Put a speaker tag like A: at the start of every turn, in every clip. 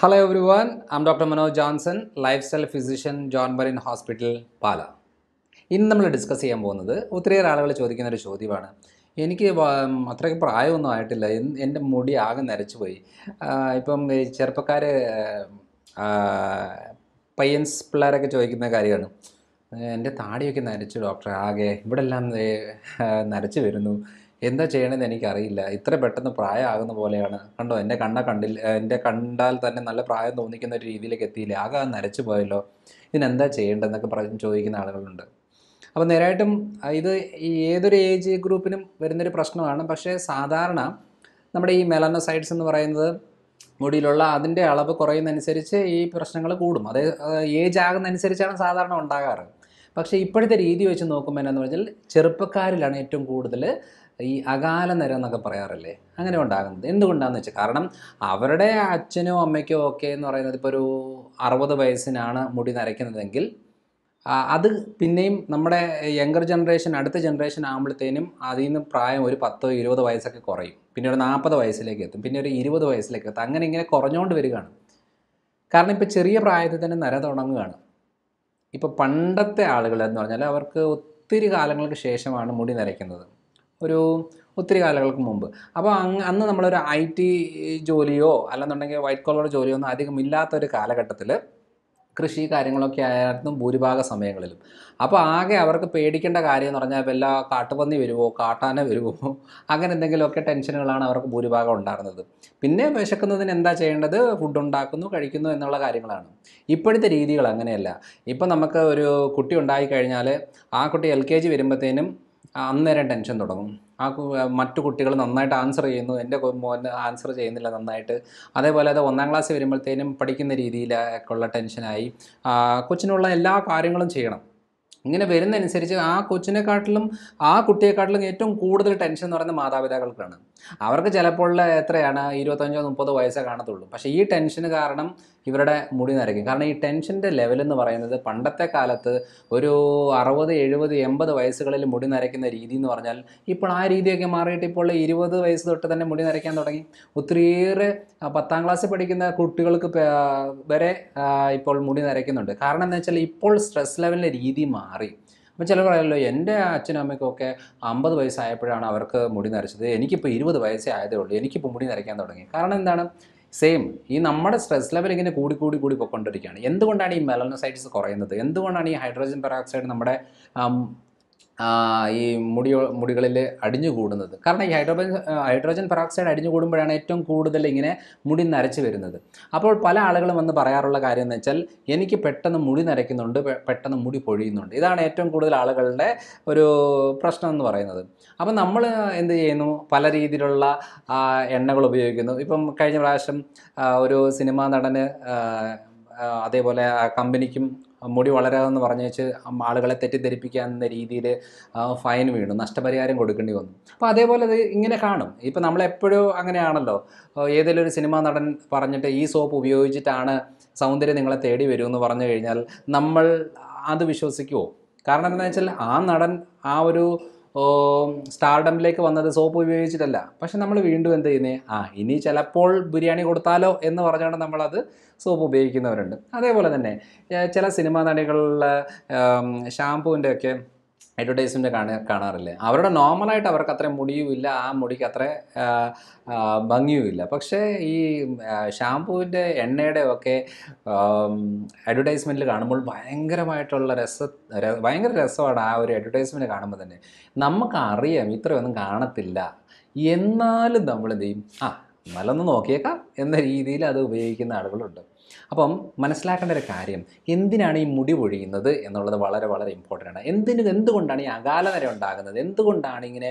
A: Hello everyone am doctor Manoj Johnson lifestyle physician John Pala. Hospital Pala ഇന്ന് നമ്മൾ discuss ചെയ്യാൻ പോകുന്നത് ഒത്തിരിയേറെ ആളുകൾ ചോദിക്കുന്ന ഒരു ചോദ്യമാണ് എനിക്ക് അത്രയ്ക്ക് പ്രായമൊന്നും ആയിട്ടില്ല എൻ്റെ മുടി ആകെ നരച്ചു പോയി ഇപ്പം ചെറുപ്പക്കാർ പയ്യൻസ് പിള്ളേരൊക്കെ ചോദിക്കുന്ന കാര്യമാണ് എൻ്റെ താടിയൊക്കെ നരച്ചു ഡോക്ടർ ആകെ ഇവിടെ എല്ലാം നരച്ചു വരുന്നു എന്താ ചെയ്യണമെന്ന് എനിക്കറിയില്ല ഇത്ര പെട്ടെന്ന് പ്രായമാകുന്ന പോലെയാണ് കണ്ടോ എൻ്റെ കണ്ണ കണ്ടില്ല എൻ്റെ കണ്ടാൽ തന്നെ നല്ല പ്രായം തോന്നിക്കുന്ന ഒരു രീതിയിലേക്ക് എത്തിയില്ല ആകെ നരച്ചു പോയല്ലോ ഇതിനെന്താ ചെയ്യേണ്ടതെന്നൊക്കെ പറഞ്ഞ് ചോദിക്കുന്ന ആളുകളുണ്ട് അപ്പോൾ നേരായിട്ടും ഇത് ഏതൊരു ഏജ് ഗ്രൂപ്പിനും വരുന്നൊരു പ്രശ്നമാണ് പക്ഷേ സാധാരണ നമ്മുടെ ഈ മെലാനോസൈഡ്സ് എന്ന് പറയുന്നത് മുടിയിലുള്ള അതിൻ്റെ അളവ് കുറയുന്നതനുസരിച്ച് ഈ പ്രശ്നങ്ങൾ കൂടും അത് ഏജ് ആകുന്നതനുസരിച്ചാണ് സാധാരണ ഉണ്ടാകാറ് പക്ഷേ ഇപ്പോഴത്തെ രീതി വെച്ച് നോക്കുമ്പോൾ എന്നാന്ന് പറഞ്ഞാൽ ചെറുപ്പക്കാരിലാണ് ഏറ്റവും കൂടുതൽ ഈ അകാല നരം എന്നൊക്കെ പറയാറില്ലേ അങ്ങനെ ഉണ്ടാകുന്നത് എന്തുകൊണ്ടാണെന്ന് വെച്ചാൽ കാരണം അവരുടെ അച്ഛനോ അമ്മയ്ക്കോ ഒക്കെ എന്ന് പറയുന്നത് ഇപ്പോൾ ഒരു അറുപത് വയസ്സിനാണ് മുടി നരയ്ക്കുന്നതെങ്കിൽ അത് പിന്നെയും നമ്മുടെ യങ്കർ ജനറേഷൻ അടുത്ത ജനറേഷൻ ആകുമ്പോഴത്തേനും അതിൽ നിന്ന് പ്രായം ഒരു പത്തോ ഇരുപത് വയസ്സൊക്കെ കുറയും പിന്നെ ഒരു നാൽപ്പത് വയസ്സിലേക്ക് എത്തും പിന്നെ ഒരു ഇരുപത് വയസ്സിലേക്ക് എത്തും അങ്ങനെ ഇങ്ങനെ കുറഞ്ഞുകൊണ്ട് വരികയാണ് കാരണം ഇപ്പോൾ ചെറിയ പ്രായത്തിൽ തന്നെ നര തുടങ്ങുകയാണ് ഇപ്പോൾ പണ്ടത്തെ ആളുകൾ എന്ന് പറഞ്ഞാൽ അവർക്ക് ഒത്തിരി കാലങ്ങൾക്ക് ശേഷമാണ് മുടി നരയ്ക്കുന്നത് ഒരു ഒത്തിരി കാലങ്ങൾക്ക് മുമ്പ് അപ്പോൾ അങ് അന്ന് നമ്മളൊരു ഐ ടി ജോലിയോ അല്ലെന്നുണ്ടെങ്കിൽ വൈറ്റ് കോളർ ജോലിയോ ഒന്നും അധികം ഇല്ലാത്തൊരു കാലഘട്ടത്തിൽ കൃഷി കാര്യങ്ങളൊക്കെ ആയിരുന്നു ഭൂരിഭാഗ സമയങ്ങളിലും അപ്പോൾ ആകെ അവർക്ക് പേടിക്കേണ്ട കാര്യം എന്ന് പറഞ്ഞാൽ വല്ല കാട്ടുപന്നി വരുമോ കാട്ടാന വരുമോ അങ്ങനെ എന്തെങ്കിലുമൊക്കെ ടെൻഷനുകളാണ് അവർക്ക് ഭൂരിഭാഗം ഉണ്ടായിരുന്നത് പിന്നെ വിശക്കുന്നതിന് എന്താ ചെയ്യേണ്ടത് ഫുഡ് ഉണ്ടാക്കുന്നു കഴിക്കുന്നു എന്നുള്ള കാര്യങ്ങളാണ് ഇപ്പോഴത്തെ രീതികൾ അങ്ങനെയല്ല ഇപ്പം നമുക്ക് ഒരു കുട്ടി ഉണ്ടായിക്കഴിഞ്ഞാൽ ആ കുട്ടി എൽ കെ ജി വരുമ്പോഴത്തേനും അന്നേരം ടെൻഷൻ തുടങ്ങും ആ മറ്റു കുട്ടികൾ നന്നായിട്ട് ആൻസർ ചെയ്യുന്നു എൻ്റെ മോൻ ആൻസർ ചെയ്യുന്നില്ല നന്നായിട്ട് അതേപോലെ അത് ഒന്നാം ക്ലാസ് വരുമ്പോഴത്തേനും പഠിക്കുന്ന ഉള്ള ടെൻഷനായി കൊച്ചിനുള്ള എല്ലാ കാര്യങ്ങളും ചെയ്യണം ഇങ്ങനെ വരുന്നതനുസരിച്ച് ആ കൊച്ചിനെക്കാട്ടിലും ആ കുട്ടിയെക്കാട്ടിലും ഏറ്റവും കൂടുതൽ ടെൻഷൻ എന്ന് പറയുന്നത് മാതാപിതാക്കൾക്കാണ് അവർക്ക് ചിലപ്പോൾ എത്രയാണ് ഇരുപത്തഞ്ചോ മുപ്പതോ വയസ്സേ കാണത്തുള്ളൂ പക്ഷേ ഈ ടെൻഷന് കാരണം ഇവരുടെ മുടി നരയ്ക്കും കാരണം ഈ ടെൻഷൻ്റെ ലെവൽ എന്ന് പറയുന്നത് പണ്ടത്തെ കാലത്ത് ഒരു അറുപത് എഴുപത് എൺപത് വയസ്സുകളിൽ മുടി നരയ്ക്കുന്ന രീതി എന്ന് പറഞ്ഞാൽ ഇപ്പോൾ ആ രീതിയൊക്കെ മാറിയിട്ട് ഇപ്പോൾ ഇരുപത് വയസ്സ് തൊട്ട് തന്നെ മുടി നരയ്ക്കാൻ തുടങ്ങി ഒത്തിരിയേറെ പത്താം ക്ലാസ് പഠിക്കുന്ന കുട്ടികൾക്ക് വരെ ഇപ്പോൾ മുടി നരയ്ക്കുന്നുണ്ട് കാരണം എന്താ വെച്ചാൽ ഇപ്പോൾ സ്ട്രെസ് ലെവലിൻ്റെ രീതി മാറി മാറി അപ്പം ചിലർ പറയാമല്ലോ എൻ്റെ അച്ഛനും അമ്മയ്ക്കൊക്കെ അമ്പത് വയസ്സായപ്പോഴാണ് അവർക്ക് മുടി നരച്ചത് എനിക്കിപ്പോൾ ഇരുപത് വയസ്സേ ആയതേ ഉള്ളൂ എനിക്കിപ്പോൾ മുടി നരയ്ക്കാൻ തുടങ്ങി കാരണം എന്താണ് സെയിം ഈ നമ്മുടെ സ്ട്രെസ് ലെവൽ ഇങ്ങനെ കൂടി കൂടി കൂടി പോയിക്കൊണ്ടിരിക്കുകയാണ് എന്തുകൊണ്ടാണ് ഈ മെലനോസൈറ്റിസ് കുറയുന്നത് എന്തുകൊണ്ടാണ് ഈ ഹൈഡ്രോജൻ പെറോക്സൈഡ് നമ്മുടെ ഈ മുടി മുടികളിൽ കൂടുന്നത് കാരണം ഈ ഹൈഡ്രോജൻ ഹൈഡ്രോജൻ പെറോക്സൈഡ് കൂടുമ്പോഴാണ് ഏറ്റവും കൂടുതൽ ഇങ്ങനെ മുടി നരച്ച് വരുന്നത് അപ്പോൾ പല ആളുകളും വന്ന് പറയാറുള്ള കാര്യം എന്ന് വെച്ചാൽ എനിക്ക് പെട്ടെന്ന് മുടി നരയ്ക്കുന്നുണ്ട് പെട്ടെന്ന് മുടി പൊഴിയുന്നുണ്ട് ഇതാണ് ഏറ്റവും കൂടുതൽ ആളുകളുടെ ഒരു പ്രശ്നം എന്ന് പറയുന്നത് അപ്പം നമ്മൾ എന്ത് ചെയ്യുന്നു പല രീതിയിലുള്ള എണ്ണകൾ ഉപയോഗിക്കുന്നു ഇപ്പം കഴിഞ്ഞ പ്രാവശ്യം ഒരു സിനിമാ നടന് അതേപോലെ കമ്പനിക്കും മുടി വളരാതെന്ന് വെച്ച് ആളുകളെ തെറ്റിദ്ധരിപ്പിക്കുക എന്ന രീതിയിൽ ഫൈൻ വീണു നഷ്ടപരിഹാരം കൊടുക്കേണ്ടി വന്നു അപ്പോൾ അതേപോലെ അത് ഇങ്ങനെ കാണും ഇപ്പോൾ നമ്മളെപ്പോഴും അങ്ങനെയാണല്ലോ ഏതെങ്കിലും ഒരു സിനിമാ നടൻ പറഞ്ഞിട്ട് ഈ സോപ്പ് ഉപയോഗിച്ചിട്ടാണ് സൗന്ദര്യം നിങ്ങളെ തേടി വരുമെന്ന് പറഞ്ഞു കഴിഞ്ഞാൽ നമ്മൾ അത് വിശ്വസിക്കുമോ കാരണം എന്താണെന്ന് വെച്ചാൽ ആ നടൻ ആ ഒരു സ്റ്റാർഡമിലേക്ക് വന്നത് സോപ്പ് ഉപയോഗിച്ചിട്ടല്ല പക്ഷെ നമ്മൾ വീണ്ടും എന്ത് ചെയ്യുന്നത് ആ ഇനി ചിലപ്പോൾ ബിരിയാണി കൊടുത്താലോ എന്ന് പറഞ്ഞുകൊണ്ട് നമ്മളത് സോപ്പ് ഉപയോഗിക്കുന്നവരുണ്ട് അതേപോലെ തന്നെ ചില സിനിമാ നടികളിലെ ഷാമ്പുവിൻ്റെ ഒക്കെ അഡ്വർടൈസ്മെൻറ്റ് കാണാ കാണാറില്ല അവരുടെ നോർമലായിട്ട് അവർക്ക് അത്ര മുടിയുമില്ല ആ മുടിക്ക് അത്ര ഭംഗിയുമില്ല പക്ഷേ ഈ ഷാമ്പുവിൻ്റെ എണ്ണയുടെ ഒക്കെ അഡ്വർടൈസ്മെൻറ്റിൽ കാണുമ്പോൾ ഭയങ്കരമായിട്ടുള്ള രസ ഭയങ്കര രസമാണ് ആ ഒരു അഡ്വർടൈസ്മെൻറ്റ് കാണുമ്പോൾ തന്നെ നമുക്ക് അറിയാം ഇത്രയൊന്നും കാണത്തില്ല എന്നാലും നമ്മളെന്ത് ചെയ്യും ആ എന്നാലൊന്ന് നോക്കിയേക്കാം എന്ന രീതിയിൽ അത് ഉപയോഗിക്കുന്ന ആളുകളുണ്ട് അപ്പം മനസ്സിലാക്കേണ്ട ഒരു കാര്യം എന്തിനാണ് ഈ മുടി പൊഴിയുന്നത് എന്നുള്ളത് വളരെ വളരെ ഇമ്പോർട്ടൻ്റ് ആണ് എന്തിന് എന്തുകൊണ്ടാണ് ഈ അകാലനര ഉണ്ടാകുന്നത് എന്തുകൊണ്ടാണ് ഇങ്ങനെ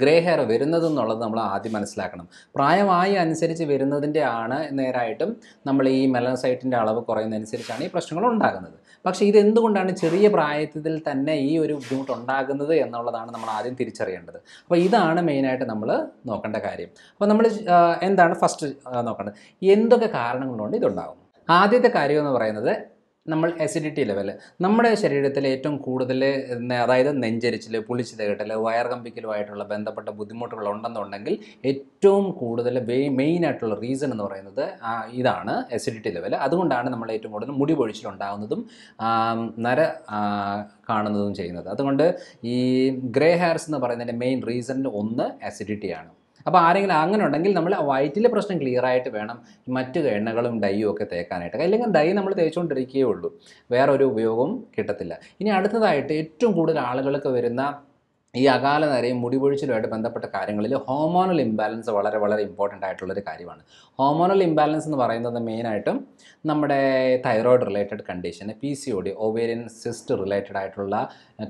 A: ഗ്രേ ഹെയർ വരുന്നത് എന്നുള്ളത് നമ്മൾ ആദ്യം മനസ്സിലാക്കണം പ്രായമായി അനുസരിച്ച് വരുന്നതിൻ്റെ ആണ് നേരായിട്ടും നമ്മൾ ഈ മെലനോസൈറ്റിൻ്റെ അളവ് കുറയുന്നതനുസരിച്ചാണ് ഈ പ്രശ്നങ്ങൾ ഉണ്ടാകുന്നത് പക്ഷേ ഇത് ചെറിയ പ്രായത്തിൽ തന്നെ ഈ ഒരു ബുദ്ധിമുട്ട് ഉണ്ടാകുന്നത് എന്നുള്ളതാണ് നമ്മൾ ആദ്യം തിരിച്ചറിയേണ്ടത് അപ്പോൾ ഇതാണ് മെയിനായിട്ട് നമ്മൾ നോക്കേണ്ട കാര്യം അപ്പോൾ നമ്മൾ എന്താണ് ഫസ്റ്റ് നോക്കേണ്ടത് എന്തൊക്കെ കാരണങ്ങളുണ്ട് ഇതുണ്ടാകും ആദ്യത്തെ കാര്യം എന്ന് പറയുന്നത് നമ്മൾ അസിഡിറ്റി ലെവൽ നമ്മുടെ ശരീരത്തിൽ ഏറ്റവും കൂടുതൽ അതായത് നെഞ്ചരിച്ചിൽ പുളിച്ചിത് കെട്ടൽ വയർ കമ്പിക്കലുമായിട്ടുള്ള ബന്ധപ്പെട്ട ബുദ്ധിമുട്ടുകൾ ഉണ്ടെന്നുണ്ടെങ്കിൽ ഏറ്റവും കൂടുതൽ മെയിൻ ആയിട്ടുള്ള റീസൺ എന്ന് പറയുന്നത് ഇതാണ് അസിഡിറ്റി ലെവൽ അതുകൊണ്ടാണ് നമ്മൾ ഏറ്റവും കൂടുതൽ മുടി പൊഴിച്ചിലുണ്ടാകുന്നതും നര കാണുന്നതും ചെയ്യുന്നത് അതുകൊണ്ട് ഈ ഗ്രേ ഹെയർസ് എന്ന് പറയുന്നതിൻ്റെ മെയിൻ റീസൺ ഒന്ന് അസിഡിറ്റിയാണ് അപ്പോൾ ആരെങ്കിലും അങ്ങനെ ഉണ്ടെങ്കിൽ നമ്മൾ വയറ്റിലെ പ്രശ്നം ക്ലിയർ ആയിട്ട് വേണം മറ്റ് എണ്ണകളും ഡൈയും ഒക്കെ തേക്കാനായിട്ട് അല്ലെങ്കിൽ ഡൈ നമ്മൾ തേച്ചുകൊണ്ടിരിക്കുകയേ ഉള്ളൂ വേറൊരു ഉപയോഗവും കിട്ടത്തില്ല ഇനി അടുത്തതായിട്ട് ഏറ്റവും കൂടുതൽ ആളുകൾക്ക് വരുന്ന ഈ അകാല നരയും മുടിപൊഴിച്ചിലുമായിട്ട് ബന്ധപ്പെട്ട കാര്യങ്ങളിൽ ഹോമോണൽ ഇംബാലൻസ് വളരെ വളരെ ഇമ്പോർട്ടൻ്റ് ആയിട്ടുള്ളൊരു കാര്യമാണ് ഹോമോണൽ ഇംബാലൻസ് എന്ന് പറയുന്നത് മെയിനായിട്ടും നമ്മുടെ thyroid related condition P C O D ovarian cyst related ആയിട്ടുള്ള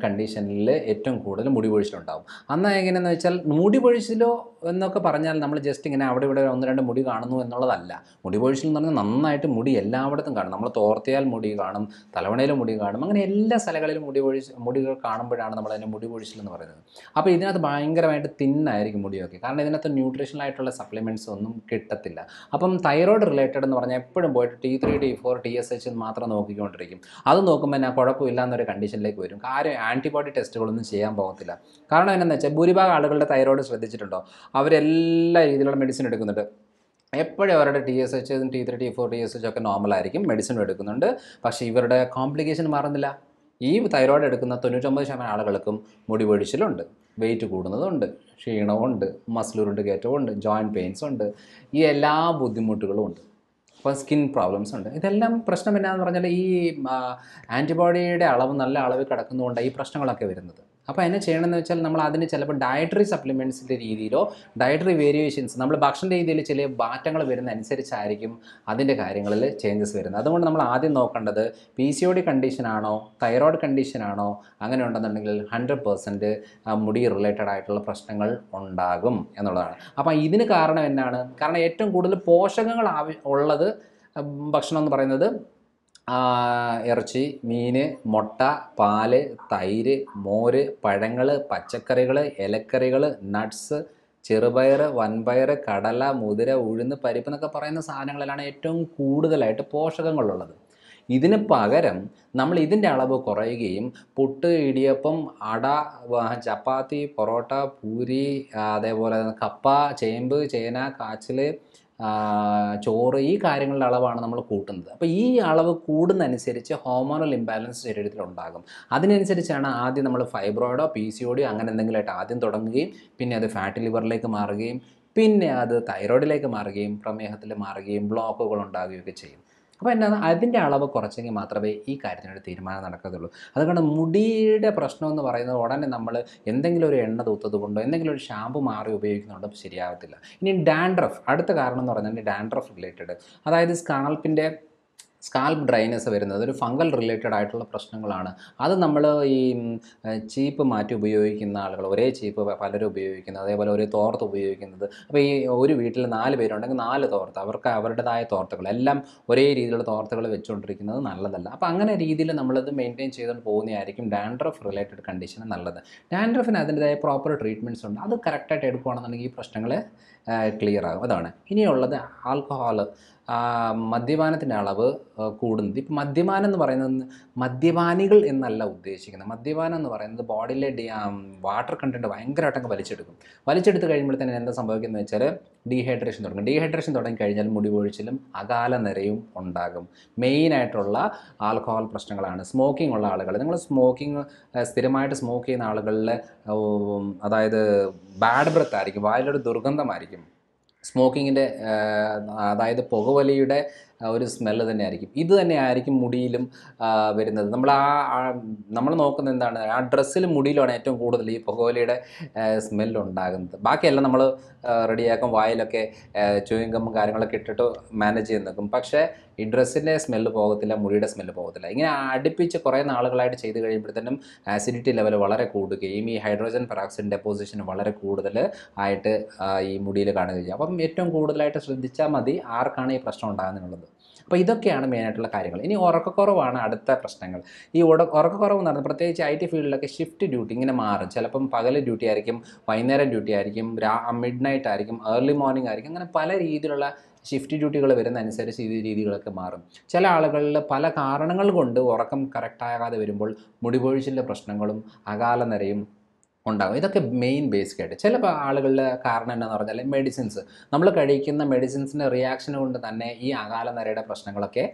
A: കണ്ടീഷനിൽ ഏറ്റവും കൂടുതൽ മുടിപൊഴിച്ചിലുണ്ടാകും അന്ന് എങ്ങനെയെന്ന് വെച്ചാൽ മുടിപൊഴിച്ചിലോ എന്നൊക്കെ പറഞ്ഞാൽ നമ്മൾ ജസ്റ്റ് ഇങ്ങനെ അവിടെ ഇവിടെ ഒന്ന് രണ്ട് മുടി കാണുന്നു എന്നുള്ളതല്ല മുടി പൊഴിച്ചിൽ എന്ന് പറഞ്ഞാൽ നന്നായിട്ട് മുടി എല്ലായിടത്തും കാണും നമ്മൾ തോർത്തിയാൽ മുടി കാണും തലവണയിൽ മുടി കാണും അങ്ങനെ എല്ലാ സ്ഥലങ്ങളിലും മുടി പൊഴിച്ച് മുടികൾ കാണുമ്പോഴാണ് നമ്മൾ അതിനെ മുടി പൊഴിച്ചിൽ എന്ന് പറയുന്നത് അപ്പോൾ ഇതിനകത്ത് ഭയങ്കരമായിട്ട് തിന്നായിരിക്കും മുടിയൊക്കെ കാരണം ഇതിനകത്ത് ന്യൂട്രീഷനായിട്ടുള്ള ആയിട്ടുള്ള സപ്ലിമെൻറ്റ്സ് ഒന്നും കിട്ടത്തില്ല അപ്പം തൈറോയ്ഡ് റിലേറ്റഡ് എന്ന് പറഞ്ഞാൽ എപ്പോഴും പോയിട്ട് T three T four T S H മാത്രം നോക്കിക്കൊണ്ടിരിക്കും അത് നോക്കുമ്പോൾ ഞാൻ കുഴപ്പമില്ല എന്നൊരു കണ്ടീഷനിലേക്ക് വരും ആരും ആൻറ്റിബോഡി ടെസ്റ്റുകളൊന്നും ചെയ്യാൻ പോകത്തില്ല കാരണം എന്നാന്ന് വെച്ചാൽ ഭൂരിഭാഗം ആളുകളുടെ തൈറോയ്ഡ് ശ്രദ്ധിച്ചിട്ടുണ്ടോ അവരെല്ലാ രീതിയിലുള്ള മെഡിസിൻ എടുക്കുന്നുണ്ട് എപ്പോഴും അവരുടെ T S H T three T four T S H ഒക്കെ നോർമലായിരിക്കും മെഡിസിൻ എടുക്കുന്നുണ്ട് പക്ഷേ ഇവരുടെ കോംപ്ലിക്കേഷൻ മാറുന്നില്ല ഈ തൈറോയിഡ് എടുക്കുന്ന തൊണ്ണൂറ്റൊമ്പത് ശതമാനം ആളുകൾക്കും മുടി പൊഴിച്ചിലുണ്ട് വെയിറ്റ് കൂടുന്നതുണ്ട് ക്ഷീണമുണ്ട് മസിലുരുണ്ട് കയറ്റമുണ്ട് ജോയിൻറ്റ് പെയിൻസ് ഉണ്ട് ഈ എല്ലാ ബുദ്ധിമുട്ടുകളും ഉണ്ട് അപ്പോൾ സ്കിൻ പ്രോബ്ലംസ് ഉണ്ട് ഇതെല്ലാം പ്രശ്നം എന്നാന്ന് പറഞ്ഞാൽ ഈ ആൻറ്റിബോഡിയുടെ അളവ് നല്ല അളവ് കിടക്കുന്നതുകൊണ്ടാണ് ഈ പ്രശ്നങ്ങളൊക്കെ വരുന്നത് അപ്പോൾ എന്നെ ചെയ്യണമെന്ന് വെച്ചാൽ നമ്മൾ അതിന് ചിലപ്പോൾ ഡയറ്ററി സപ്ലിമെൻസിൻ്റെ രീതിയിലോ ഡയറ്ററി വേരിയേഷൻസ് നമ്മൾ ഭക്ഷണ രീതിയിൽ ചില മാറ്റങ്ങൾ വരുന്ന അനുസരിച്ചായിരിക്കും അതിൻ്റെ കാര്യങ്ങളിൽ ചേഞ്ചസ് വരുന്നത് അതുകൊണ്ട് നമ്മൾ ആദ്യം നോക്കേണ്ടത് പി സി ഒ ഡി കണ്ടീഷനാണോ തൈറോയ്ഡ് കണ്ടീഷനാണോ അങ്ങനെ ഉണ്ടെന്നുണ്ടെങ്കിൽ ഹൺഡ്രഡ് പേഴ്സൻറ്റ് മുടി റിലേറ്റഡ് ആയിട്ടുള്ള പ്രശ്നങ്ങൾ ഉണ്ടാകും എന്നുള്ളതാണ് അപ്പോൾ ഇതിന് കാരണം എന്നാണ് കാരണം ഏറ്റവും കൂടുതൽ പോഷകങ്ങൾ ആവശ്യ ഉള്ളത് ഭക്ഷണം എന്ന് പറയുന്നത് ഇറച്ചി മീൻ മുട്ട പാല് തൈര് മോര് പഴങ്ങൾ പച്ചക്കറികൾ ഇലക്കറികൾ നട്ട്സ് ചെറുപയർ വൻപയർ കടല മുതിര ഉഴുന്ന് പരിപ്പ് എന്നൊക്കെ പറയുന്ന സാധനങ്ങളിലാണ് ഏറ്റവും കൂടുതലായിട്ട് പോഷകങ്ങളുള്ളത് ഇതിന് പകരം നമ്മൾ ഇതിൻ്റെ അളവ് കുറയുകയും പുട്ട് ഇടിയപ്പം അട ചപ്പാത്തി പൊറോട്ട പൂരി അതേപോലെ കപ്പ ചേമ്പ് ചേന കാച്ചിൽ ചോറ് ഈ കാര്യങ്ങളുടെ അളവാണ് നമ്മൾ കൂട്ടുന്നത് അപ്പോൾ ഈ അളവ് കൂടുന്നതനുസരിച്ച് ഹോമോണൽ ഇംബാലൻസ് ശരീരത്തിൽ ഉണ്ടാകും അതിനനുസരിച്ചാണ് ആദ്യം നമ്മൾ ഫൈബ്രോയിഡോ പി സി ഒ അങ്ങനെ എന്തെങ്കിലുമായിട്ട് ആദ്യം തുടങ്ങുകയും പിന്നെ അത് ഫാറ്റ് ലിവറിലേക്ക് മാറുകയും പിന്നെ അത് തൈറോയിഡിലേക്ക് മാറുകയും പ്രമേഹത്തിൽ മാറുകയും ബ്ലോക്കുകൾ ഉണ്ടാകുകയൊക്കെ ചെയ്യും അപ്പോൾ എന്നാ അതിൻ്റെ അളവ് കുറച്ചെങ്കിൽ മാത്രമേ ഈ കാര്യത്തിനൊരു തീരുമാനം നടക്കത്തുള്ളൂ അതുകൊണ്ട് മുടിയുടെ പ്രശ്നം എന്ന് പറയുന്നത് ഉടനെ നമ്മൾ എന്തെങ്കിലും ഒരു എണ്ണ തൂത്തത് കൊണ്ടോ എന്തെങ്കിലും ഒരു ഷാമ്പു മാറി ഉപയോഗിക്കുന്നുണ്ടോ ശരിയാവത്തില്ല ഇനി ഡാൻഡ്രഫ് അടുത്ത കാരണം എന്ന് പറഞ്ഞാൽ ഡാൻഡ്രഫ് റിലേറ്റഡ് അതായത് സ്കാൾപ്പിൻ്റെ സ്കാൽപ്പ് ഡ്രൈനസ് വരുന്നത് ഒരു ഫംഗൽ റിലേറ്റഡ് ആയിട്ടുള്ള പ്രശ്നങ്ങളാണ് അത് നമ്മൾ ഈ ചീപ്പ് മാറ്റി ഉപയോഗിക്കുന്ന ആളുകൾ ഒരേ ചീപ്പ് പലരും ഉപയോഗിക്കുന്നത് അതേപോലെ ഒരേ തോർത്ത് ഉപയോഗിക്കുന്നത് അപ്പോൾ ഈ ഒരു വീട്ടിൽ നാല് പേരുണ്ടെങ്കിൽ നാല് തോർത്ത് അവർക്ക് അവരുടേതായ തോർത്തുകൾ എല്ലാം ഒരേ രീതിയിലുള്ള തോർത്തുകൾ വെച്ചുകൊണ്ടിരിക്കുന്നത് നല്ലതല്ല അപ്പോൾ അങ്ങനെ രീതിയിൽ നമ്മളത് മെയിൻറ്റെയിൻ ചെയ്തുകൊണ്ട് പോകുന്നതായിരിക്കും ഡാൻഡ്രഫ് റിലേറ്റഡ് കണ്ടീഷന് നല്ലത് ഡാൻഡ്രഫിന് അതിൻ്റെതായ പ്രോപ്പർ ട്രീറ്റ്മെൻറ്റ്സ് ഉണ്ട് അത് കറക്റ്റായിട്ട് എടുക്കുകയാണെന്നുണ്ടെങ്കിൽ ഈ പ്രശ്നങ്ങളെ ക്ലിയർ ആകും അതാണ് ഇനിയുള്ളത് ആൽക്കഹോൾ മദ്യപാനത്തിൻ്റെ അളവ് കൂടുന്നത് ഇപ്പം മദ്യപാനം എന്ന് പറയുന്നത് മദ്യപാനികൾ എന്നല്ല ഉദ്ദേശിക്കുന്നത് മദ്യപാനം എന്ന് പറയുന്നത് ബോഡിയിലെ ഡി വാട്ടർ കണ്ടൻറ്റ് ഭയങ്കരമായിട്ടൊക്കെ വലിച്ചെടുക്കും വലിച്ചെടുത്ത് കഴിയുമ്പോൾ തന്നെ എന്താ സംഭവിക്കുന്നത് വെച്ചാൽ ഡീഹൈഡ്രേഷൻ തുടങ്ങും ഡീഹൈഡ്രേഷൻ തുടങ്ങി കഴിഞ്ഞാൽ മുടി പൊഴിച്ചിലും അകാല നിരയും ഉണ്ടാകും മെയിനായിട്ടുള്ള ആൽക്കഹോൾ പ്രശ്നങ്ങളാണ് സ്മോക്കിംഗ് ഉള്ള ആളുകൾ നിങ്ങൾ സ്മോക്കിംഗ് സ്ഥിരമായിട്ട് സ്മോക്ക് ചെയ്യുന്ന ആളുകളിൽ അതായത് ബാഡ് ബ്രത്ത് ആയിരിക്കും വായിലൊരു ദുർഗന്ധമായിരിക്കും സ്മോക്കിങ്ങിൻ്റെ അതായത് പുകവലിയുടെ ഒരു സ്മെല്ല് തന്നെ ആയിരിക്കും ഇത് തന്നെ ആയിരിക്കും മുടിയിലും വരുന്നത് നമ്മൾ ആ നമ്മൾ നോക്കുന്നത് എന്താണ് ആ ഡ്രസ്സിലും മുടിയിലുമാണ് ഏറ്റവും കൂടുതൽ ഈ പുകവലിയുടെ സ്മെല്ല് ഉണ്ടാകുന്നത് ബാക്കിയെല്ലാം നമ്മൾ റെഡിയാക്കും വായിലൊക്കെ ചുവിങ്കം കാര്യങ്ങളൊക്കെ ഇട്ടിട്ട് മാനേജ് ചെയ്ത് നിൽക്കും പക്ഷേ ഈ ഡ്രസ്സിൻ്റെ സ്മെല്ല് പോകത്തില്ല മുടിയുടെ സ്മെല്ല് പോകത്തില്ല ഇങ്ങനെ അടുപ്പിച്ച് കുറേ നാളുകളായിട്ട് ചെയ്ത് കഴിയുമ്പോഴത്തേനും ആസിഡിറ്റി ലെവൽ വളരെ കൂടുകയും ഈ ഹൈഡ്രോജൻ പെറോക്സൈഡ് ഡെപ്പോസിഷൻ വളരെ കൂടുതൽ ആയിട്ട് ഈ മുടിയിൽ കാണുകയും ചെയ്യും അപ്പം ഏറ്റവും കൂടുതലായിട്ട് ശ്രദ്ധിച്ചാൽ മതി ആർക്കാണ് ഈ പ്രശ്നം ഉണ്ടാകുന്നുള്ളത് അപ്പോൾ ഇതൊക്കെയാണ് മെയിനായിട്ടുള്ള കാര്യങ്ങൾ ഇനി ഉറക്കക്കുറവാണ് അടുത്ത പ്രശ്നങ്ങൾ ഈ ഉറക്കക്കുറവ് നടന്ന് പ്രത്യേകിച്ച് ഐ ടി ഫീൽഡിലൊക്കെ ഷിഫ്റ്റ് ഡ്യൂട്ടി ഇങ്ങനെ മാറും ചിലപ്പം പകൽ ഡ്യൂട്ടി ആയിരിക്കും വൈകുന്നേരം ഡ്യൂട്ടി ആയിരിക്കും രാ മിഡ് നൈറ്റ് ആയിരിക്കും ഏർലി മോർണിംഗ് ആയിരിക്കും അങ്ങനെ പല രീതിയിലുള്ള ഷിഫ്റ്റ് ഡ്യൂട്ടികൾ വരുന്ന അനുസരിച്ച് ഈ രീതികളൊക്കെ മാറും ചില ആളുകളിൽ പല കാരണങ്ങൾ കൊണ്ട് ഉറക്കം കറക്റ്റാകാതെ വരുമ്പോൾ മുടിപൊഴിച്ചിലെ പ്രശ്നങ്ങളും അകാല ഉണ്ടാകും ഇതൊക്കെ മെയിൻ ബേസിക് ആയിട്ട് ചില ആളുകളുടെ കാരണം എന്താണെന്ന് പറഞ്ഞാൽ മെഡിസിൻസ് നമ്മൾ കഴിക്കുന്ന മെഡിസിൻസിൻ്റെ റിയാക്ഷൻ കൊണ്ട് തന്നെ ഈ അകാല പ്രശ്നങ്ങളൊക്കെ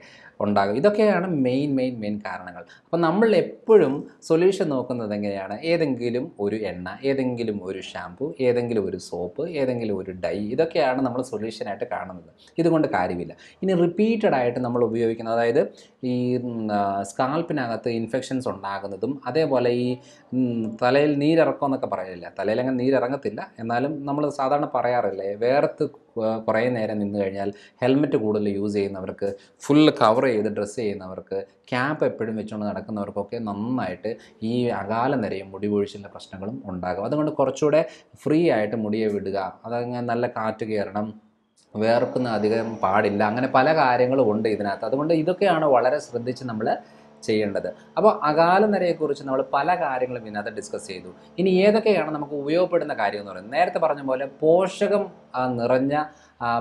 A: ഉണ്ടാകും ഇതൊക്കെയാണ് മെയിൻ മെയിൻ മെയിൻ കാരണങ്ങൾ അപ്പോൾ നമ്മൾ എപ്പോഴും സൊല്യൂഷൻ നോക്കുന്നത് എങ്ങനെയാണ് ഏതെങ്കിലും ഒരു എണ്ണ ഏതെങ്കിലും ഒരു ഷാംപൂ ഏതെങ്കിലും ഒരു സോപ്പ് ഏതെങ്കിലും ഒരു ഡൈ ഇതൊക്കെയാണ് നമ്മൾ സൊല്യൂഷനായിട്ട് കാണുന്നത് ഇതുകൊണ്ട് കാര്യമില്ല ഇനി റിപ്പീറ്റഡ് ആയിട്ട് നമ്മൾ ഉപയോഗിക്കുന്ന അതായത് ഈ സ്കാൽപ്പിനകത്ത് ഇൻഫെക്ഷൻസ് ഉണ്ടാകുന്നതും അതേപോലെ ഈ തലയിൽ നീരിറക്കം എന്നൊക്കെ പറയില്ല തലയിൽ അങ്ങനെ നീരിറങ്ങത്തില്ല എന്നാലും നമ്മൾ സാധാരണ പറയാറില്ലേ വേർത്ത് കുറേ നേരം നിന്ന് കഴിഞ്ഞാൽ ഹെൽമെറ്റ് കൂടുതൽ യൂസ് ചെയ്യുന്നവർക്ക് ഫുൾ കവർ ചെയ്ത് ഡ്രസ്സ് ചെയ്യുന്നവർക്ക് ക്യാപ്പ് എപ്പോഴും വെച്ചുകൊണ്ട് നടക്കുന്നവർക്കൊക്കെ നന്നായിട്ട് ഈ അകാല നിരയും മുടി പൊഴിച്ചിലിൻ്റെ പ്രശ്നങ്ങളും ഉണ്ടാകും അതുകൊണ്ട് കുറച്ചുകൂടെ ഫ്രീ ആയിട്ട് മുടിയെ വിടുക അതങ്ങനെ നല്ല കാറ്റ് കയറണം വേർക്കുന്ന അധികം പാടില്ല അങ്ങനെ പല കാര്യങ്ങളും ഉണ്ട് ഇതിനകത്ത് അതുകൊണ്ട് ഇതൊക്കെയാണ് വളരെ ശ്രദ്ധിച്ച് നമ്മൾ ചെയ്യേണ്ടത് അപ്പോൾ അകാല നിരയെക്കുറിച്ച് നമ്മൾ പല കാര്യങ്ങളും ഇതിനകത്ത് ഡിസ്കസ് ചെയ്തു ഇനി ഏതൊക്കെയാണ് നമുക്ക് ഉപയോഗപ്പെടുന്ന കാര്യം എന്ന് പറയുന്നത് നേരത്തെ പറഞ്ഞ പോലെ പോഷകം നിറഞ്ഞ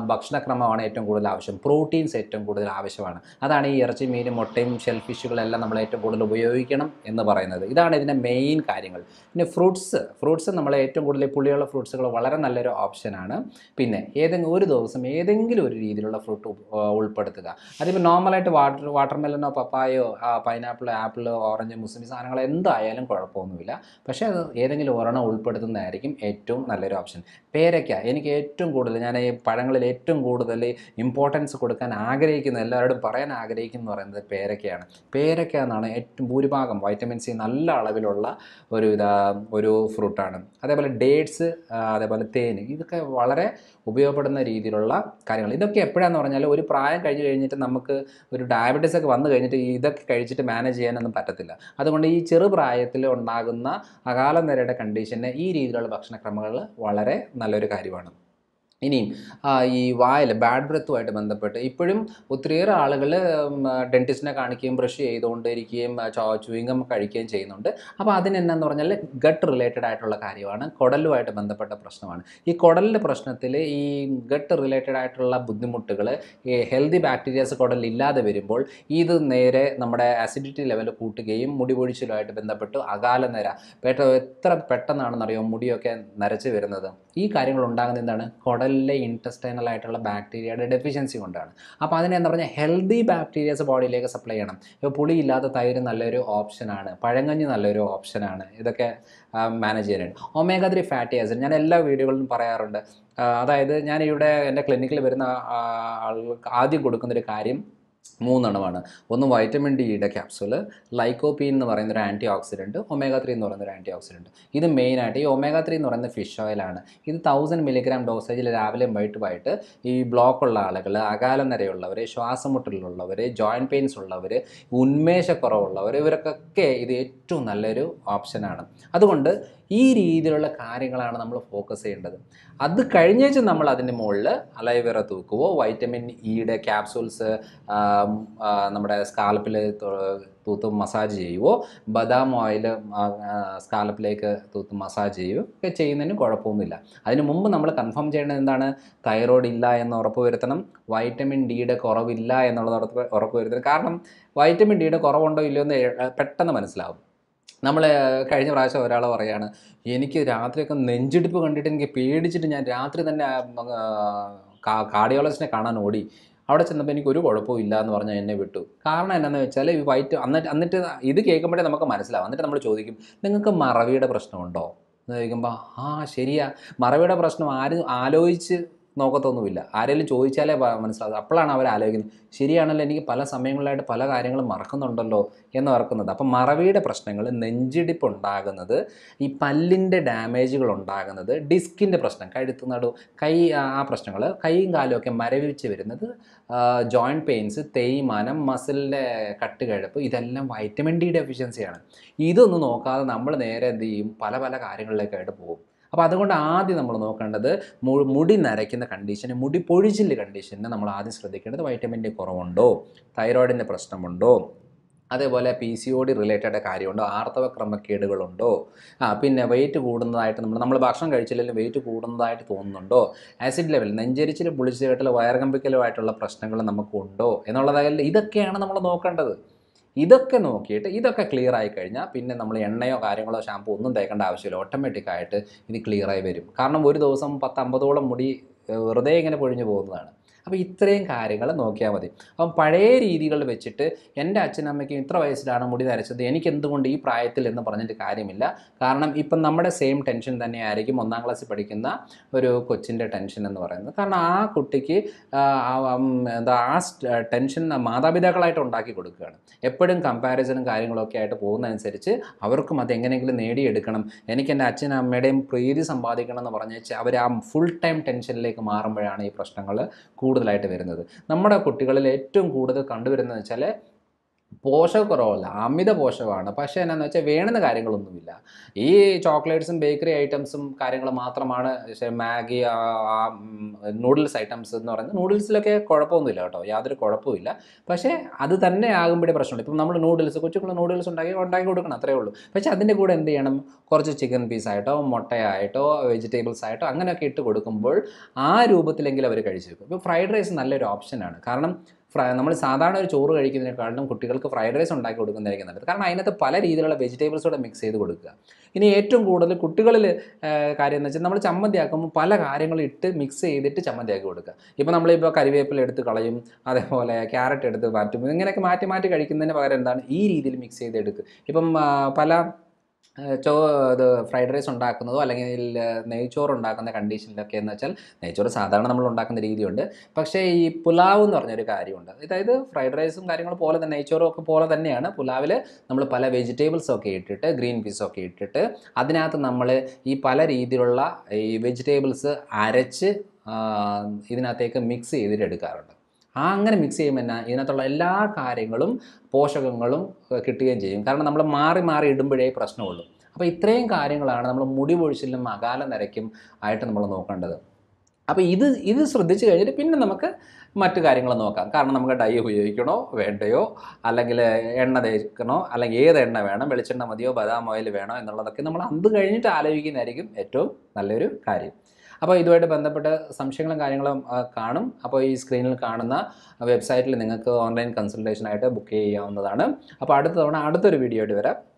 A: ഭക്ഷണക്രമമാണ് ഏറ്റവും കൂടുതൽ ആവശ്യം പ്രോട്ടീൻസ് ഏറ്റവും കൂടുതൽ ആവശ്യമാണ് അതാണ് ഈ ഇറച്ചി മീൻ മുട്ടയും ഷെൽഫിഷുകളെല്ലാം നമ്മൾ ഏറ്റവും കൂടുതൽ ഉപയോഗിക്കണം എന്ന് പറയുന്നത് ഇതാണ് ഇതിൻ്റെ മെയിൻ കാര്യങ്ങൾ പിന്നെ ഫ്രൂട്ട്സ് ഫ്രൂട്ട്സ് നമ്മൾ ഏറ്റവും കൂടുതൽ പുളിയുള്ള ഫ്രൂട്ട്സുകൾ വളരെ നല്ലൊരു ഓപ്ഷനാണ് പിന്നെ ഏതെങ്കിലും ഒരു ദിവസം ഏതെങ്കിലും ഒരു രീതിയിലുള്ള ഫ്രൂട്ട് ഉൾപ്പെടുത്തുക അതിപ്പോൾ നോർമലായിട്ട് വാട്ടർ വാട്ടർ മെലനോ പപ്പായോ പൈനാപ്പിളോ ആപ്പിളോ ഓറഞ്ച് മുസ്ലിം സാധനങ്ങൾ എന്തായാലും കുഴപ്പമൊന്നുമില്ല പക്ഷേ അത് ഏതെങ്കിലും ഒരെണ്ണം ഉൾപ്പെടുത്തുന്നതായിരിക്കും ഏറ്റവും നല്ലൊരു ഓപ്ഷൻ പേരയ്ക്ക എനിക്ക് ഏറ്റവും കൂടുതൽ ഞാൻ ഈ പഴങ്ങൾ കാര്യങ്ങളിൽ ഏറ്റവും കൂടുതൽ ഇമ്പോർട്ടൻസ് കൊടുക്കാൻ ആഗ്രഹിക്കുന്ന എല്ലാവരോടും പറയാൻ ആഗ്രഹിക്കുന്നു പറയുന്നത് പേരക്കയാണ് പേരക്ക എന്നാണ് ഏറ്റവും ഭൂരിഭാഗം വൈറ്റമിൻ സി നല്ല അളവിലുള്ള ഒരു ഇതാ ഒരു ഫ്രൂട്ടാണ് അതേപോലെ ഡേറ്റ്സ് അതേപോലെ തേൻ ഇതൊക്കെ വളരെ ഉപയോഗപ്പെടുന്ന രീതിയിലുള്ള കാര്യങ്ങൾ ഇതൊക്കെ എപ്പോഴാന്ന് പറഞ്ഞാൽ ഒരു പ്രായം കഴിഞ്ഞ് കഴിഞ്ഞിട്ട് നമുക്ക് ഒരു ഡയബറ്റീസ് ഒക്കെ വന്നു കഴിഞ്ഞിട്ട് ഇതൊക്കെ കഴിച്ചിട്ട് മാനേജ് ചെയ്യാനൊന്നും പറ്റത്തില്ല അതുകൊണ്ട് ഈ ചെറുപ്രായത്തിൽ ഉണ്ടാകുന്ന അകാല നിരയുടെ കണ്ടീഷനെ ഈ രീതിയിലുള്ള ഭക്ഷണക്രമങ്ങൾ വളരെ നല്ലൊരു കാര്യമാണ് ഇനിയും ഈ വായിൽ ബാഡ് ബ്രത്തുമായിട്ട് ബന്ധപ്പെട്ട് ഇപ്പോഴും ഒത്തിരിയേറെ ആളുകൾ ഡെൻറ്റിസ്റ്റിനെ കാണിക്കുകയും ബ്രഷ് ചെയ്തുകൊണ്ടിരിക്കുകയും ചുവിങ്ങം കഴിക്കുകയും ചെയ്യുന്നുണ്ട് അപ്പോൾ അതിനെന്നു പറഞ്ഞാൽ ഗട്ട് റിലേറ്റഡ് ആയിട്ടുള്ള കാര്യമാണ് കുടലുമായിട്ട് ബന്ധപ്പെട്ട പ്രശ്നമാണ് ഈ കുടലിൻ്റെ പ്രശ്നത്തിൽ ഈ ഗട്ട് റിലേറ്റഡ് ആയിട്ടുള്ള ബുദ്ധിമുട്ടുകൾ ഈ ഹെൽത്തി ബാക്ടീരിയാസ് കുടലില്ലാതെ വരുമ്പോൾ ഇത് നേരെ നമ്മുടെ അസിഡിറ്റി ലെവൽ കൂട്ടുകയും മുടി പൊഴിച്ചിലുമായിട്ട് ബന്ധപ്പെട്ട് അകാല നിര എത്ര പെട്ടെന്നാണെന്നറിയോ മുടിയൊക്കെ നരച്ച് വരുന്നത് ഈ കാര്യങ്ങൾ ഉണ്ടാകുന്ന എന്താണ് കുടൽ ടോട്ടലിലെ ഇൻറ്റസ്റ്റൈനൽ ആയിട്ടുള്ള ബാക്ടീരിയയുടെ ഡെഫിഷ്യൻസി കൊണ്ടാണ് അപ്പോൾ അതിനെന്ന് പറഞ്ഞാൽ ഹെൽത്തി ബാക്ടീരിയസ് ബോഡിയിലേക്ക് സപ്ലൈ ചെയ്യണം ഇപ്പോൾ പുളിയില്ലാത്ത തൈര് നല്ലൊരു ഓപ്ഷനാണ് പഴങ്കഞ്ഞി നല്ലൊരു ഓപ്ഷനാണ് ഇതൊക്കെ മാനേജ് ചെയ്യാനാണ് ഒമേഗ ത്രീ ഫാറ്റി ആസിഡ് ഞാൻ എല്ലാ വീഡിയോകളിലും പറയാറുണ്ട് അതായത് ഞാൻ ഇവിടെ എൻ്റെ ക്ലിനിക്കിൽ വരുന്ന ആൾക്ക് ആദ്യം കൊടുക്കുന്നൊരു കാര്യം മൂന്നെണ്ണമാണ് ഒന്ന് വൈറ്റമിൻ ഡിയുടെ ക്യാപ്സൂൾ ലൈക്കോപി എന്ന് പറയുന്ന ഒരു ആൻറ്റി ഓക്സിഡൻറ്റ് ഒമേഗ ത്രീ എന്ന് പറയുന്ന ഒരു ആൻറ്റി ഓക്സിഡൻറ്റ് ഇത് മെയിനായിട്ട് ഈ ഒമേഗ ത്രീ എന്ന് പറയുന്ന ഫിഷ് ഓയിലാണ് ഇത് തൗസൻഡ് മില്ലിഗ്രാം ഡോസേജിൽ രാവിലെ വൈകിട്ടുമായിട്ട് ഈ ബ്ലോക്കുള്ള ആളുകൾ നിരയുള്ളവർ ശ്വാസമുട്ടലുള്ളവർ ജോയിൻറ്റ് പെയിൻസ് ഉള്ളവർ ഉന്മേഷക്കുറവുള്ളവർ ഇവർക്കൊക്കെ ഇത് ഏറ്റവും നല്ലൊരു ഓപ്ഷനാണ് അതുകൊണ്ട് ഈ രീതിയിലുള്ള കാര്യങ്ങളാണ് നമ്മൾ ഫോക്കസ് ചെയ്യേണ്ടത് അത് കഴിഞ്ഞേച്ച് നമ്മൾ അതിൻ്റെ മുകളിൽ അലൈവേറ തൂക്കുവോ വൈറ്റമിൻ ഇയുടെ ക്യാപ്സൂൾസ് നമ്മുടെ സ്കാലപ്പിൽ തൂത്ത് മസാജ് ചെയ്യുവോ ബദാം ഓയിൽ സ്കാലപ്പിലേക്ക് തൂത്ത് മസാജ് ചെയ്യുകയോ ഒക്കെ ചെയ്യുന്നതിന് കുഴപ്പമൊന്നുമില്ല അതിന് മുമ്പ് നമ്മൾ കൺഫേം ചെയ്യേണ്ടത് എന്താണ് തൈറോയ്ഡ് ഇല്ല എന്ന് ഉറപ്പ് വരുത്തണം വൈറ്റമിൻ ഡിയുടെ കുറവില്ല എന്നുള്ളത് ഉറപ്പ് ഉറപ്പ് വരുത്തണം കാരണം വൈറ്റമിൻ ഡിയുടെ കുറവുണ്ടോ ഇല്ലയോ എന്ന് പെട്ടെന്ന് മനസ്സിലാവും നമ്മൾ കഴിഞ്ഞ പ്രാവശ്യം ഒരാൾ പറയുകയാണ് എനിക്ക് രാത്രിയൊക്കെ നെഞ്ചിടിപ്പ് കണ്ടിട്ട് എനിക്ക് പേടിച്ചിട്ട് ഞാൻ രാത്രി തന്നെ കാർഡിയോളജിസ്റ്റിനെ കാണാൻ ഓടി അവിടെ ചെന്നപ്പോൾ എനിക്ക് ഒരു കുഴപ്പവും ഇല്ല എന്ന് പറഞ്ഞാൽ എന്നെ വിട്ടു കാരണം എന്നാന്ന് വെച്ചാൽ ഈ വൈറ്റ് എന്നിട്ട് എന്നിട്ട് ഇത് കേൾക്കുമ്പോഴേ നമുക്ക് മനസ്സിലാവും എന്നിട്ട് നമ്മൾ ചോദിക്കും നിങ്ങൾക്ക് മറവിയുടെ പ്രശ്നമുണ്ടോ എന്ന് ചോദിക്കുമ്പോൾ ആ ശരിയാ മറവിയുടെ പ്രശ്നം ആരും ആലോചിച്ച് നോക്കത്തൊന്നുമില്ല ആരെങ്കിലും ചോദിച്ചാലേ മനസ്സിലാകും അപ്പോഴാണ് അവർ ആലോചിക്കുന്നത് ശരിയാണല്ലോ എനിക്ക് പല സമയങ്ങളിലായിട്ട് പല കാര്യങ്ങളും മറക്കുന്നുണ്ടല്ലോ എന്ന് ഓർക്കുന്നത് അപ്പം മറവിയുടെ പ്രശ്നങ്ങൾ നെഞ്ചിടിപ്പ് ഉണ്ടാകുന്നത് ഈ പല്ലിൻ്റെ ഡാമേജുകൾ ഉണ്ടാകുന്നത് ഡിസ്കിൻ്റെ പ്രശ്നം കഴുത്ത് നടു കൈ ആ പ്രശ്നങ്ങൾ കൈയും കാലും ഒക്കെ മരവിച്ച് വരുന്നത് ജോയിൻറ്റ് പെയിൻസ് തേയ്മാനം മസിലിൻ്റെ കട്ടുകഴപ്പ് ഇതെല്ലാം വൈറ്റമിൻ ഡി ഡെഫിഷ്യൻസിയാണ് ഇതൊന്നും നോക്കാതെ നമ്മൾ നേരെ എന്ത് ചെയ്യും പല പല കാര്യങ്ങളിലേക്കായിട്ട് പോകും അപ്പോൾ അതുകൊണ്ട് ആദ്യം നമ്മൾ നോക്കേണ്ടത് മുടി നരയ്ക്കുന്ന കണ്ടീഷന് മുടി പൊഴിച്ചിൽ കണ്ടീഷന് നമ്മൾ ആദ്യം ശ്രദ്ധിക്കേണ്ടത് വൈറ്റമിൻ്റെ കുറവുണ്ടോ തൈറോയിഡിൻ്റെ പ്രശ്നമുണ്ടോ അതേപോലെ P C O D related കാര്യമുണ്ടോ ആർത്തവ ക്രമക്കേടുകളുണ്ടോ ആ പിന്നെ വെയിറ്റ് കൂടുന്നതായിട്ട് നമ്മൾ നമ്മൾ ഭക്ഷണം കഴിച്ചില്ലെങ്കിലും വെയിറ്റ് കൂടുന്നതായിട്ട് തോന്നുന്നുണ്ടോ ആസിഡ് ലെവൽ നെഞ്ചരിച്ചിൽ പുളിച്ചു കെട്ടൽ വയർകമ്പിക്കലുമായിട്ടുള്ള പ്രശ്നങ്ങൾ നമുക്കുണ്ടോ എന്നുള്ളതായാലും ഇതൊക്കെയാണ് നമ്മൾ നോക്കേണ്ടത് ഇതൊക്കെ നോക്കിയിട്ട് ഇതൊക്കെ ക്ലിയർ ആയി കഴിഞ്ഞാൽ പിന്നെ നമ്മൾ എണ്ണയോ കാര്യങ്ങളോ ഷാമ്പൂ ഒന്നും തേക്കേണ്ട ആവശ്യമില്ല ഓട്ടോമാറ്റിക്കായിട്ട് ഇത് ക്ലിയർ ആയി വരും കാരണം ഒരു ദിവസം പത്തമ്പതോളം മുടി വെറുതെ ഇങ്ങനെ പൊഴിഞ്ഞു പോകുന്നതാണ് അപ്പോൾ ഇത്രയും കാര്യങ്ങൾ നോക്കിയാൽ മതി അപ്പം പഴയ രീതികൾ വെച്ചിട്ട് എൻ്റെ അച്ഛനമ്മയ്ക്കും ഇത്ര വയസ്സിലാണ് മുടി നരച്ചത് എനിക്ക് എന്തുകൊണ്ട് ഈ പ്രായത്തിൽ എന്ന് പറഞ്ഞിട്ട് കാര്യമില്ല കാരണം ഇപ്പം നമ്മുടെ സെയിം ടെൻഷൻ തന്നെയായിരിക്കും ഒന്നാം ക്ലാസ്സിൽ പഠിക്കുന്ന ഒരു കൊച്ചിൻ്റെ ടെൻഷൻ എന്ന് പറയുന്നത് കാരണം ആ കുട്ടിക്ക് എന്താ ആ ടെൻഷൻ മാതാപിതാക്കളായിട്ട് ഉണ്ടാക്കി കൊടുക്കുകയാണ് എപ്പോഴും കമ്പാരിസണും കാര്യങ്ങളൊക്കെ ആയിട്ട് പോകുന്നതനുസരിച്ച് അവർക്കും അത് എങ്ങനെയെങ്കിലും നേടിയെടുക്കണം എനിക്ക് എൻ്റെ അച്ഛനും അമ്മയുടെയും പ്രീതി സമ്പാദിക്കണം എന്ന് പറഞ്ഞ് അവർ ആ ഫുൾ ടൈം ടെൻഷനിലേക്ക് മാറുമ്പോഴാണ് ഈ പ്രശ്നങ്ങൾ കൂടുതൽ കൂടുതലായിട്ട് വരുന്നത് നമ്മുടെ കുട്ടികളിൽ ഏറ്റവും കൂടുതൽ കണ്ടുവരുന്നത് വെച്ചാൽ പോഷകക്കുറവല്ല അമിത പോഷകമാണ് പക്ഷേ എന്നാന്ന് വെച്ചാൽ വേണമെന്ന കാര്യങ്ങളൊന്നുമില്ല ഈ ചോക്ലേറ്റ്സും ബേക്കറി ഐറ്റംസും കാര്യങ്ങൾ മാത്രമാണ് മാഗി നൂഡിൽസ് ഐറ്റംസ് എന്ന് പറയുന്നത് നൂഡിൽസിലൊക്കെ കുഴപ്പമൊന്നുമില്ല കേട്ടോ യാതൊരു കുഴപ്പമില്ല പക്ഷേ അത് തന്നെ ആകുമ്പോഴേ പ്രശ്നമുണ്ട് ഇപ്പം നമ്മൾ നൂഡിൽസ് കൊച്ചുള്ള നൂഡിൽസ് ഉണ്ടാക്കി ഉണ്ടാക്കി കൊടുക്കണം അത്രേ ഉള്ളൂ പക്ഷേ അതിൻ്റെ കൂടെ എന്ത് ചെയ്യണം കുറച്ച് ചിക്കൻ പീസ് ആയിട്ടോ മുട്ടയായിട്ടോ വെജിറ്റബിൾസ് ആയിട്ടോ അങ്ങനെയൊക്കെ ഇട്ട് കൊടുക്കുമ്പോൾ ആ രൂപത്തിലെങ്കിലും അവർ കഴിച്ചു വെക്കും ഇപ്പോൾ ഫ്രൈഡ് റൈസ് നല്ലൊരു ഓപ്ഷനാണ് കാരണം ഫ്രൈ നമ്മൾ സാധാരണ ഒരു ചോറ് കഴിക്കുന്നതിനേക്കാളും കുട്ടികൾക്ക് ഫ്രൈഡ് റൈസ് ഉണ്ടാക്കി കൊടുക്കുന്നതായിരിക്കും നല്ലത് കാരണം അതിനകത്ത് പല രീതിയിലുള്ള വെജിറ്റബിൾസ് കൂടെ മിക്സ് ചെയ്ത് കൊടുക്കുക ഇനി ഏറ്റവും കൂടുതൽ കുട്ടികളിൽ കാര്യം എന്ന് വെച്ചാൽ നമ്മൾ ചമ്മന്തിയാക്കുമ്പോൾ പല കാര്യങ്ങളും ഇട്ട് മിക്സ് ചെയ്തിട്ട് ചമ്മന്തിയാക്കി കൊടുക്കുക ഇപ്പോൾ നമ്മളിപ്പോൾ കരിവേപ്പില എടുത്ത് കളയും അതേപോലെ ക്യാരറ്റ് എടുത്ത് മാറ്റും ഇങ്ങനെയൊക്കെ മാറ്റി മാറ്റി കഴിക്കുന്നതിന് പകരം എന്താണ് ഈ രീതിയിൽ മിക്സ് ചെയ്തെടുക്കുക ഇപ്പം പല ചോ ഇത് ഫ്രൈഡ് റൈസ് ഉണ്ടാക്കുന്നതോ അല്ലെങ്കിൽ നെയ്ച്ചോറ് ഉണ്ടാക്കുന്ന കണ്ടീഷനിലൊക്കെ എന്ന് വെച്ചാൽ നെയ്ച്ചോറ് സാധാരണ നമ്മൾ ഉണ്ടാക്കുന്ന രീതിയുണ്ട് പക്ഷേ ഈ പുലാവ് എന്ന് പറഞ്ഞൊരു കാര്യമുണ്ട് അതായത് ഫ്രൈഡ് റൈസും കാര്യങ്ങളും പോലെ തന്നെ നെയ്ച്ചോറും ഒക്കെ പോലെ തന്നെയാണ് പുലാവിൽ നമ്മൾ പല വെജിറ്റബിൾസ് ഒക്കെ ഇട്ടിട്ട് ഗ്രീൻ പീസൊക്കെ ഒക്കെ ഇട്ടിട്ട് അതിനകത്ത് നമ്മൾ ഈ പല രീതിയിലുള്ള ഈ വെജിറ്റബിൾസ് അരച്ച് ഇതിനകത്തേക്ക് മിക്സ് ചെയ്തിട്ട് എടുക്കാറുണ്ട് ആ അങ്ങനെ മിക്സ് ചെയ്യുമ്പോൾ എന്നാ ഇതിനകത്തുള്ള എല്ലാ കാര്യങ്ങളും പോഷകങ്ങളും കിട്ടുകയും ചെയ്യും കാരണം നമ്മൾ മാറി മാറി ഇടുമ്പോഴേ പ്രശ്നമുള്ളൂ അപ്പോൾ ഇത്രയും കാര്യങ്ങളാണ് നമ്മൾ മുടി പൊഴിച്ചിലും അകാല നിരക്കും ആയിട്ട് നമ്മൾ നോക്കേണ്ടത് അപ്പോൾ ഇത് ഇത് ശ്രദ്ധിച്ചു കഴിഞ്ഞിട്ട് പിന്നെ നമുക്ക് മറ്റു കാര്യങ്ങൾ നോക്കാം കാരണം നമുക്ക് ഡൈ ഉപയോഗിക്കണോ വേണ്ടയോ അല്ലെങ്കിൽ എണ്ണ തേക്കണോ അല്ലെങ്കിൽ ഏത് എണ്ണ വേണം വെളിച്ചെണ്ണ മതിയോ ബദാം ഓയിൽ വേണോ എന്നുള്ളതൊക്കെ നമ്മൾ അന്ത് കഴിഞ്ഞിട്ട് ആലോചിക്കുന്നതായിരിക്കും ഏറ്റവും നല്ലൊരു കാര്യം അപ്പോൾ ഇതുമായിട്ട് ബന്ധപ്പെട്ട സംശയങ്ങളും കാര്യങ്ങളും കാണും അപ്പോൾ ഈ സ്ക്രീനിൽ കാണുന്ന വെബ്സൈറ്റിൽ നിങ്ങൾക്ക് ഓൺലൈൻ കൺസൾട്ടേഷനായിട്ട് ബുക്ക് ചെയ്യാവുന്നതാണ് അപ്പോൾ അടുത്ത തവണ അടുത്തൊരു വീഡിയോ ആയിട്ട് വരാം